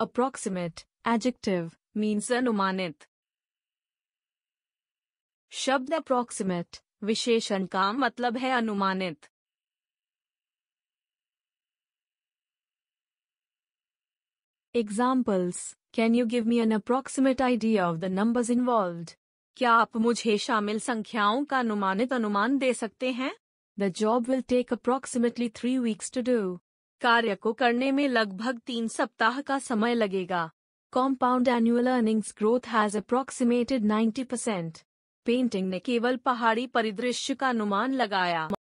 approximate adjective means अनुमानित शब्द approximate विशेषण का मतलब है अनुमानित examples can you give me an approximate idea of the number involve क्या आप मुझे शामिल संख्याओं का अनुमानित अनुमान दे सकते हैं the job will take approximately three weeks to do कार्य को करने में लगभग तीन सप्ताह का समय लगेगा compound annual earnings growth has approximated 90 percent painting ने केवल पहाड़ी परिदृश्य का अनुमान लगाया